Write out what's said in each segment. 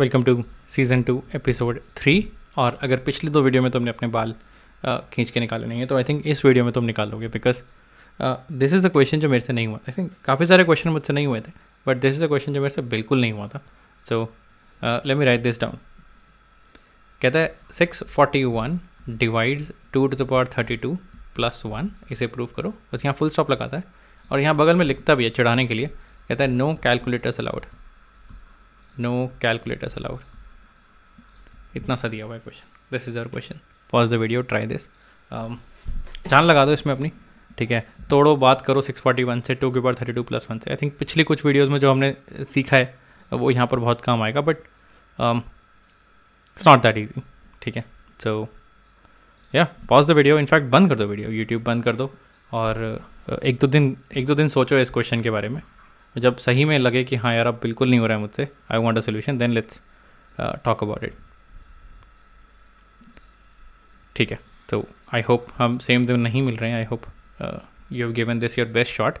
welcome to season two episode three और अगर पिछली दो वीडियो में तुमने अपने बाल खींच के निकाले नहीं है तो आई थिंक इस वीडियो में तुम निकालोगे because this is the question जो मेरे से नहीं हुआ आई थिंक काफ़ी सारे क्वेश्चन मुझसे नहीं हुए थे but this is the question जो मेरे से बिल्कुल नहीं हुआ था so let me write this down कहता है six forty one divides two to the power thirty two plus one इसे प्रूव करो बस यहाँ फुल स्टॉप लगाता है और यहाँ बगल में लिखता भी है चढ़ाने के लिए कहता है no calculators allowed no calculators allowed इतना सा दिया हुआ है question this is our question pause the video try this जान लगा दो इसमें अपनी ठीक है तोड़ो बात करो सिक्स फोर्टी वन से टू के ऊपर टू प्लस वन से आई थिंक पिछली कुछ वीडियोज़ में जो हमने सीखा है वो यहाँ पर बहुत काम आएगा but it's not that easy ठीक है सो या पॉज द वीडियो इनफैक्ट बंद कर दो वीडियो यूट्यूब बंद कर दो और uh, एक दो दिन एक दो दिन सोचो इस क्वेश्चन के बारे में जब सही में लगे कि हाँ यार अब बिल्कुल नहीं हो रहा है मुझसे I want a solution then let's talk about it ठीक है तो आई होप हम सेम दिन नहीं मिल रहे हैं I hope you have given this your best shot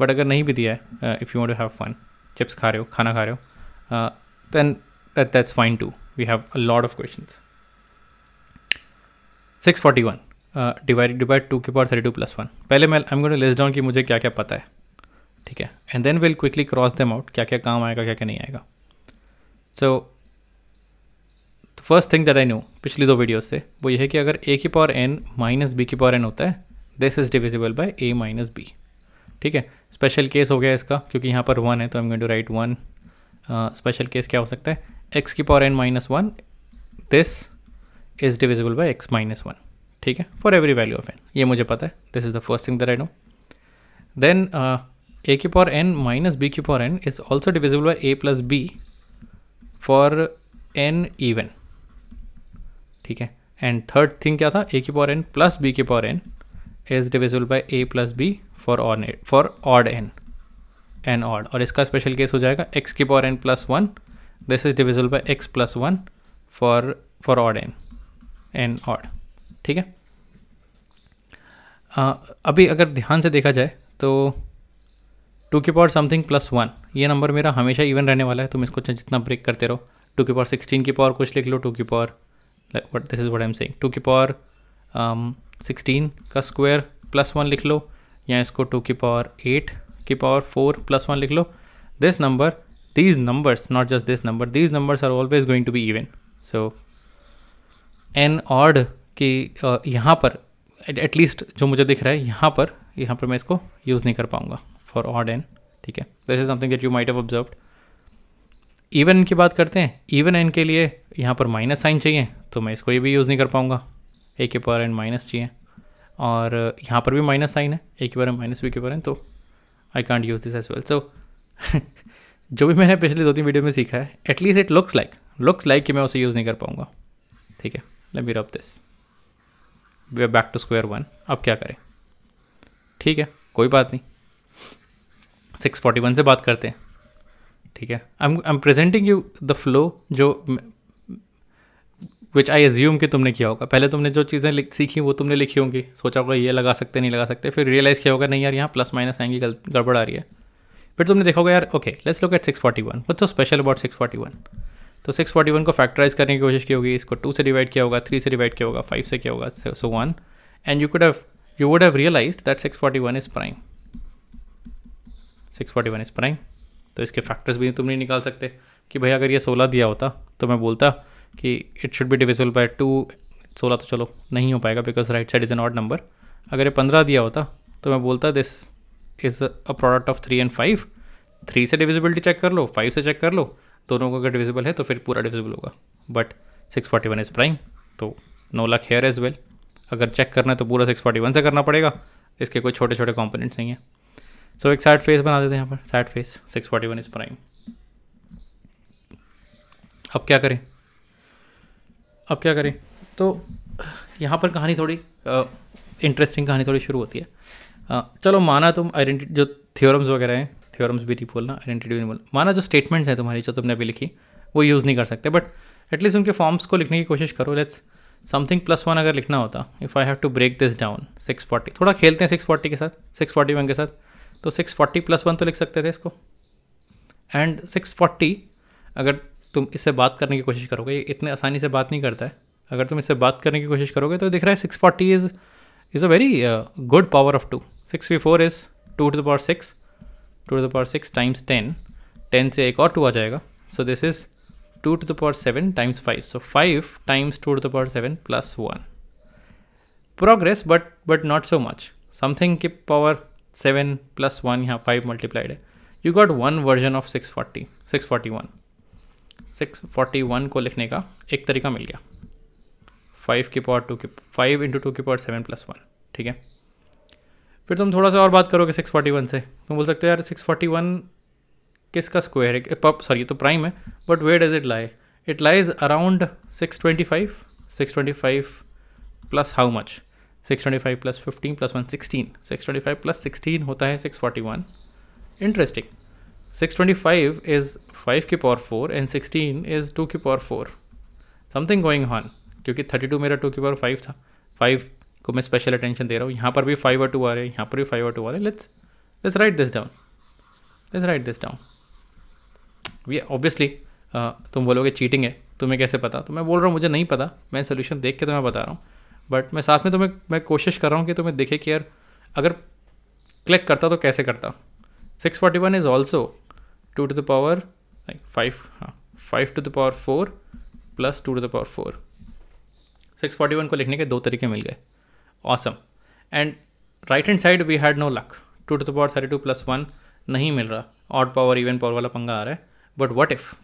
but अगर नहीं भी दिया है if you want to have fun chips खा रहे हो खाना खा रहे हो then that that's fine too we have a lot of question six forty one divided by two के power thirty two plus one पहले मैं I am going to list down कि मुझे क्या क्या पता है ठीक है and then will quickly cross them out क्या क्या काम आएगा क्या क्या नहीं आएगा so first thing that I know पिछली दो वीडियोस से वो ये है कि अगर ए की पावर एन माइनस बी की पावर एन होता है this is divisible by a minus b ठीक है स्पेशल केस हो गया इसका क्योंकि यहाँ पर वन है तो I am going to write one special case क्या हो सकता है एक्स की power N minus one this is divisible by x minus one ठीक है for every value of n ये मुझे पता है this is the first thing that I know then a cube power n minus b cube power n is also divisible by a plus b for n even ठीक है and third thing क्या था a की power n plus b की power n is divisible by a plus b for on for odd n n odd और इसका special case हो जाएगा एक्स की power n plus one this is divisible by x plus one for for odd n n odd ठीक है uh, अभी अगर ध्यान से देखा जाए तो टू के पावर समथिंग प्लस वन ये नंबर मेरा हमेशा इवन रहने वाला है तुम इसको जितना ब्रेक करते रहो टू के पावर सिक्सटीन की पावर कुछ लिख लो टू की power what this is what I am saying two की पावर um, सिक्सटीन का स्क्वायर प्लस वन लिख लो या इसको टू की पावर एट की पावर फोर प्लस वन लिख लो this number these numbers not just this number these numbers are always going to be even so n odd की यहाँ पर एटलीस्ट जो मुझे दिख रहा है यहाँ पर यहाँ पर मैं इसको यूज़ नहीं कर पाऊँगा फॉर ऑड एन ठीक है this is something that you might have observed even की बात करते हैं इवन एन के लिए यहाँ पर माइनस साइन चाहिए तो मैं इसको ये भी यूज़ नहीं कर पाऊँगा ए के पावर एन माइनस चाहिए और यहाँ पर भी माइनस साइन है ए के पावर एन माइनस बी के पावर एन तो I can't use this as well so जो भी मैंने पिछले दो तीन वीडियो में सीखा है at least it looks like looks like कि मैं उसे यूज़ नहीं कर पाऊँगा ठीक है let me rub this we are back to square one अब क्या करें ठीक है कोई बात नहीं सिक्स फोर्टी वन से बात करते हैं ठीक है I I am presenting you the flow जो विच आई एज्यूम कि तुमने किया होगा पहले तुमने जो चीज़ें सीखी वो तुमने लिखी होंगी सोचा होगा ये लगा सकते नहीं लगा सकते फिर रियलाइज़ किया होगा नहीं यार यहाँ प्लस माइनस आएंगी गड़बड़ आ रही है फिर तुमने देखा होगा यार okay let's look at six forty one वो special about six forty one तो सिक्स फोर्टी वन को फैक्टराइज करने की कोशिश की होगी इसको टू से डिवाइड किया होगा थ्री से डिवाइड किया होगा फाइव से किया होगा so one and you could have you would have realise that six forty one is prime six forty one is prime तो इसके फैक्टर्स भी तुम नहीं निकाल सकते कि भाई अगर ये सोलह दिया होता तो मैं बोलता कि it should be divisible by two सोलह तो चलो नहीं हो पाएगा because right side is an odd number अगर ये पंद्रह दिया होता तो मैं बोलता this is a product of three and five three से डिविजिबिलिटी चेक कर लो फाइव से चेक कर लो दोनों को अगर डिविजिबल है तो फिर पूरा डिविजिबल होगा but six forty one is prime तो no luck here as well अगर चेक करना है तो पूरा सिक्स फोर्टी वन से करना पड़ेगा इसके कोई छोटे छोटे कॉम्पोनेंट्स नहीं है सो so, एक सैड फेस बना देते हैं यहाँ पर sad face six forty one is prime अब क्या करें अब क्या करें तो यहाँ पर कहानी थोड़ी इंटरेस्टिंग कहानी थोड़ी शुरू होती है आ, चलो माना तुम आइडेंटिटी जो थियोरम्स वगैरह हैं थियोरम्स भी नहीं बोलना आइडेंटिटी भी नहीं बोलना माना जो स्टेटमेंट्स हैं तुम्हारी जो तुमने अभी लिखी वो यूज़ नहीं कर सकते बट एटलीस्ट उनके फॉर्म्स को लिखने की कोशिश करो लेट्स समथिंग प्लस वन अगर लिखना होता if I have to break this down six forty थोड़ा खेलते हैं सिक्स फोर्टी के साथ सिक्स फोर्टी वन के साथ तो 640 प्लस वन तो लिख सकते थे इसको एंड 640 अगर तुम इससे बात करने की कोशिश करोगे ये इतने आसानी से बात नहीं करता है अगर तुम इससे बात करने की कोशिश करोगे तो दिख रहा है six forty is is a very good power of two six फी four is two to the power six two to the power six times ten ten से एक और टू आ जाएगा so this is two to the power seven times five so five times two to the power seven plus one progress but but not so much something की power seven plus one यहाँ five multiplied है you got one version of six forty six forty one six forty one को लिखने का एक तरीका मिल गया फाइव की पावर टू की फाइव इंटू टू की पावर सेवन प्लस वन ठीक है फिर तुम थोड़ा सा और बात करोगे सिक्स फोर्टी वन से तुम बोल सकते हो यार सिक्स फोर्टी वन किसका स्क्वायर है सॉरी eh, तो प्राइम है but where does it lie it lies around six twenty five six twenty five plus how much six twenty five plus fifteen plus one sixteen six twenty five plus sixteen होता है six forty one interesting six twenty five is five की power four and sixteen is two की power four something going on क्योंकि thirty two मेरा two की power five था five को मैं स्पेशल अटेंशन दे रहा हूँ यहाँ पर भी फाइव और टू आ रहे हैं यहाँ पर भी फाइव और टू आ रहे हैं let's let's write this down let's write this down ये ऑब्वियसली तुम बोलोगे चीटिंग है तुम्हें कैसे पता तो मैं बोल रहा हूँ मुझे नहीं पता मैं सोल्यूशन देख के तुम्हें बता रहा हूँ बट मैं साथ में तुम्हें मैं कोशिश कर रहा हूँ कि तुम्हें देखे कि यार अगर क्लिक करता तो कैसे करता six forty one is also two to the power five हाँ five to the power four plus two to the power four six forty one को लिखने के दो तरीके मिल गए awesome and right hand side we had no luck two to the power thirty two plus one नहीं मिल रहा ऑड पावर इवन पावर वाला पंगा आ रहा है but what if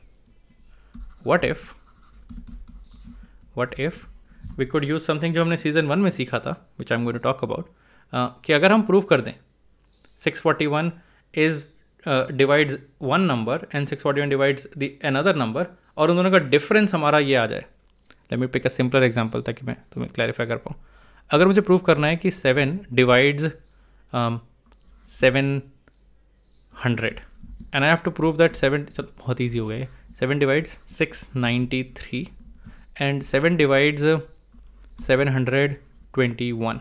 what if what if we could use something जो हमने सीज़न वन में सीखा था which I am going to talk about कि अगर हम प्रूव कर दें 641 is divides one number and 641 divides the another number और उन दोनों का डिफरेंस हमारा ये आ जाए let me pick a simpler था ताकि मैं तुम्हें क्लैरिफाई कर पाऊँ अगर मुझे प्रूव करना है कि seven divides seven hundred and I have to prove that seven चलो बहुत ईजी हो गए seven divides six ninety three and seven divides seven hundred twenty one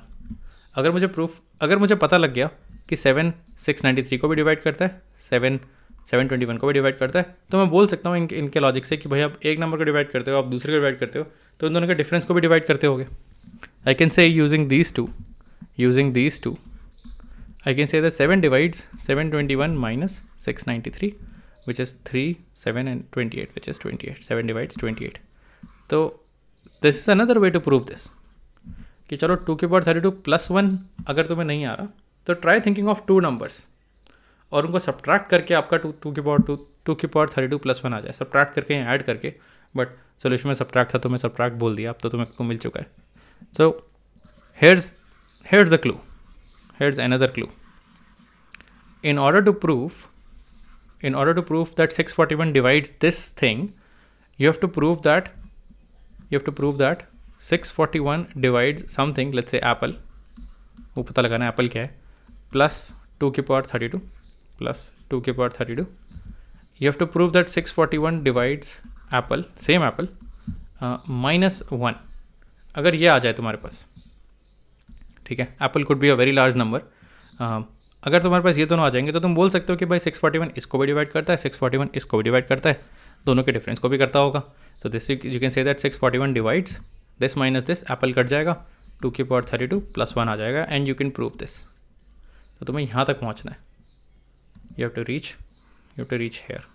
अगर मुझे प्रूफ अगर मुझे पता लग गया कि सेवन सिक्स नाइन्टी थ्री को भी डिवाइड करता है सेवन सेवन ट्वेंटी वन को भी डिवाइड करता है तो मैं बोल सकता हूँ इन, इनके लॉजिक से कि भाई आप एक नंबर को डिवाइड करते हो आप दूसरे को डिवाइड करते हो तो इन दोनों के डिफरेंस को भी डिवाइड करते होगे I can say using these two using these two I can say the seven divides seven twenty one minus six ninety three which is three seven and twenty eight which is twenty eight seven divides twenty eight तो this is another way to prove this कि चलो two के power thirty two plus one अगर तुम्हें नहीं आ रहा तो try thinking of two numbers और उनको सब्ट्रैक्ट करके आपका टू टू के पावर टू टू के power thirty two plus one आ जाए सब्ट्रैक्ट करके या ऐड करके बट सोल्यूशन में सब्ट्रैक्ट था तो मैं सब्ट्रैक्ट बोल दिया अब तो तुम्हें को मिल चुका है so here's here's the clue here's another clue in order to proof in order to proof that six forty one divide this thing you have to proof that you have to prove that 641 divides something let's say apple वो पता लगाना apple क्या है plus two के power thirty two plus two के power thirty two you have to prove that six forty one divides apple same apple minus one अगर ये आ जाए तुम्हारे पास ठीक है apple could be a very large number अगर तुम्हारे पास ये दोनों आ जाएंगे तो तुम बोल सकते हो कि भाई सिक्स फोर्टी वन इसको भी डिवाइड करता है सिक्स फोर्टी वन इसको भी डिवाइड करता है दोनों के डिफरेंस को भी करता होगा तो this you can say that six forty one divides this minus this apple cut जाएगा टू की power thirty two plus one आ जाएगा and you can prove this तो तुम्हें यहाँ तक पहुँचना है you have to reach you have to reach here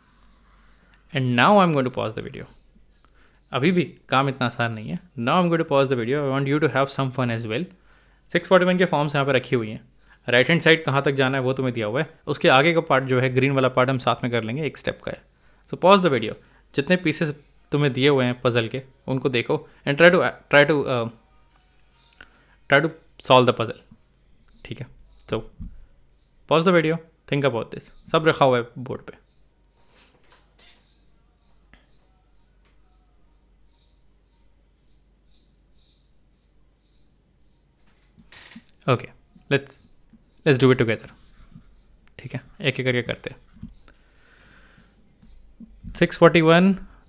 and now I am going to pause the video अभी भी काम इतना आसान नहीं है now I am going to pause the video I want you to have some fun as well six forty one के forms यहाँ पर रखी हुई हैं राइट हैंड साइड कहाँ तक जाना है वो तुम्हें दिया हुआ है उसके आगे का पार्ट जो है ग्रीन वाला पार्ट हम साथ में कर लेंगे एक स्टेप का है सो पॉज द वीडियो जितने पीसेस तुम्हें दिए हुए हैं पजल के उनको देखो and try to try to try to solve the puzzle ठीक है so pause the video think about this सब रखा हुआ है बोर्ड पे okay let's let's do it together ठीक है एक एक करके करते हैं सिक्स फोर्टी वन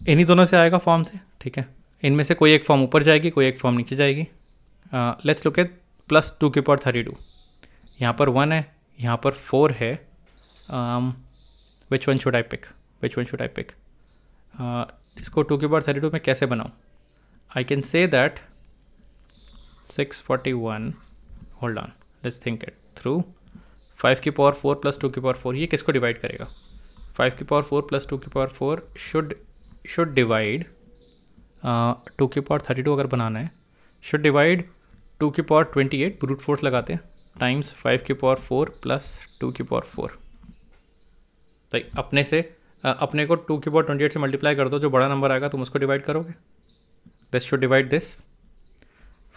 इन्हीं दोनों से आएगा फॉर्म से ठीक है इनमें से कोई एक फॉर्म ऊपर जाएगी कोई एक फॉर्म नीचे जाएगी let's look at plus two के पावर थर्टी टू यहाँ पर वन है यहाँ पर फोर है which one should I pick which one should I pick इसको टू के पावर थर्टी टू में कैसे बनाऊँ I can say that six forty one hold on let's think it through five की पावर फोर प्लस टू की power four ये किसको divide करेगा फाइव की पावर फोर प्लस टू की power four should should divide two की power thirty two अगर बनाना है शुड डिवाइड टू की power twenty eight brute force लगाते हैं टाइम्स फाइव की पावर फोर प्लस टू की पावर फोर तो अपने से uh, अपने को टू की पावर ट्वेंटी एट से मल्टीप्लाई कर दो जो बड़ा नंबर आएगा तुम उसको डिवाइड करोगे this should divide this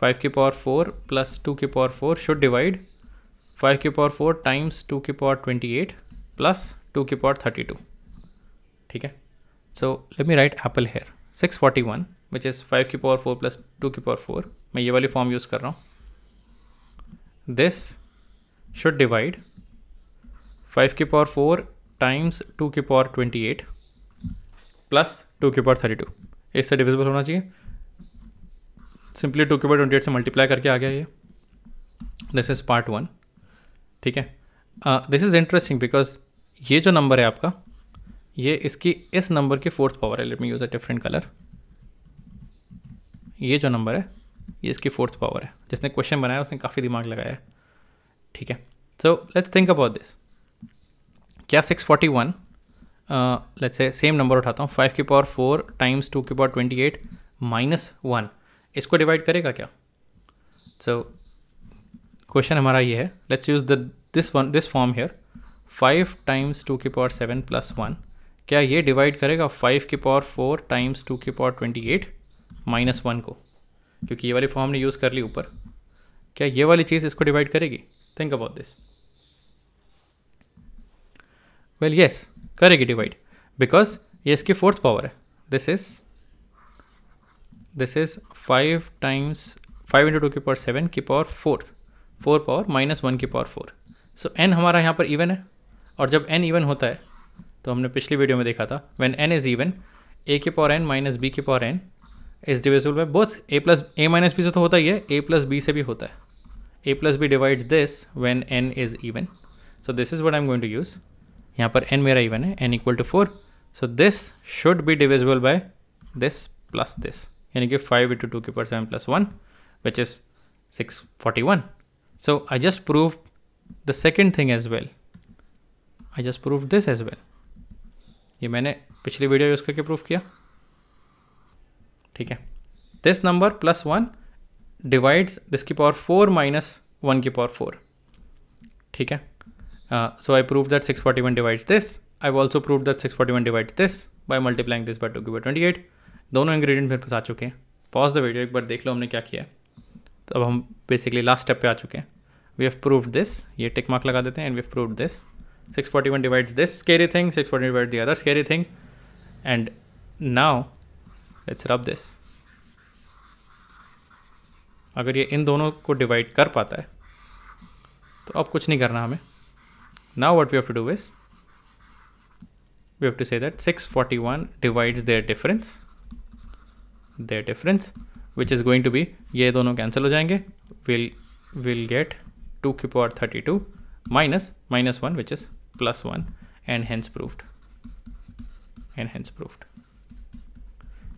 five की पावर फोर प्लस टू की power four should divide five की पावर फोर टाइम्स टू की power twenty eight plus two की थर्टी टू ठीक है so me write apple here six forty one which is five की power four plus two की power four मैं ये वाली फॉर्म यूज़ कर रहा हूँ दिस शुड डिवाइड फाइव की पावर फोर टाइम्स टू की पावर एट प्लस टू की पावर टू इससे डिविजिबल होना चाहिए सिंपली टू की पावर एट से मल्टीप्लाई करके आ गया ये दिस इज़ पार्ट वन ठीक है दिस इज़ इंटरेस्टिंग बिकॉज ये जो नंबर है आपका ये इसकी इस नंबर की फोर्थ पावर है let me use a different colour ये जो नंबर है ये इसकी फोर्थ पावर है जिसने क्वेश्चन बनाया उसने काफ़ी दिमाग लगाया है ठीक है so let's think about this क्या six forty one let's same number उठाता हूँ फाइव की पावर फोर टाइम्स टू की power twenty eight minus one इसको डिवाइड करेगा क्या सो so, क्वेश्चन हमारा ये है let's use the this one this form here five times two के पावर सेवन प्लस वन क्या ये डिवाइड करेगा फाइव के पावर फोर टाइम्स टू के power twenty eight minus one को क्योंकि ये वाली फॉर्म ने यूज़ कर ली ऊपर क्या ये वाली चीज़ इसको डिवाइड करेगी think about this well yes करेगी डिवाइड बिकॉज ये इसकी फोर्थ पावर है this is this is five times five into two की पावर सेवन की power fourth four power minus one की पावर फोर सो एन हमारा यहाँ पर इवन है और जब एन इवन होता है तो हमने पिछली वीडियो में देखा था when N is even A के पावर एन माइनस बी के पावर एन इस डिविजिबल में both A plus A minus B से तो होता ही है ए प्लस बी से भी होता है A plus B divides this when N is even so this is what I am going to use यहाँ पर एन मेरा इवन है N equal to four so this should be divisible by this plus this यानी कि five into two के power seven plus one which is six forty one so I just prove the second thing as well I just prove this as well ये मैंने पिछली video use करके proof किया ठीक है this number plus one divides this की power four minus one की power four ठीक है so I prove that six forty one divides this I also prove that six forty one divide this by multiplying this by two की by twenty eight दोनों ingredient मेरे पास आ चुके हैं pause the video एक बार देख लो हमने क्या किया है तो अब हम बेसिकली लास्ट स्टेप पे आ चुके हैं वी हैव प्रूव दिस ये टिक मार्क लगा देते हैं and we have prove this six forty one divide this scary thing six forty divide the other scary thing and now it's rub this अगर ये इन दोनों को डिवाइड कर पाता है तो अब कुछ नहीं करना हमें now what we have to do is we have to say that six forty one divides their difference their difference which is going to be ये दोनों कैंसिल हो जाएंगे विल विल गेट टू की power thirty two minus minus 1 which is plus 1 and hence proved and hence proved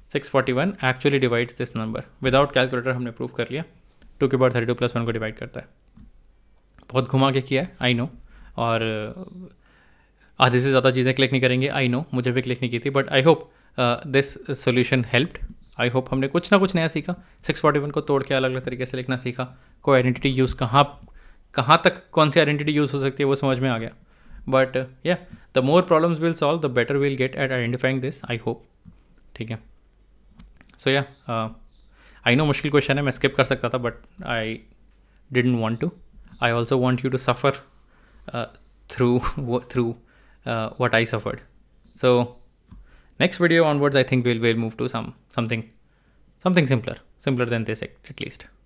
641 actually divides this number without calculator हमने prove कर लिया two के power thirty two plus one को divide करता है बहुत घुमा के किया है आई नो और आधे से ज़्यादा चीज़ें क्लिक नहीं करेंगे आई नो मुझे भी क्लिक नहीं की थी but I hope this solution helped I hope हमने कुछ ना कुछ नया सीखा 641 को तोड़ के अलग अलग तरीके से लिखना सीखा कोई आइडेंटिटी यूज़ कहाँ कहाँ तक कौन सी आइडेंटिटी यूज़ हो सकती है वो समझ में आ गया but yeah the more problems will solve the better will get at identifying this I hope ठीक है सो या आई नो मुश्किल क्वेश्चन है मैं स्किप कर सकता था but I didn't want to I also want you to suffer through through what I suffered so next video onwards I think will will move to some something something simpler simpler than this at,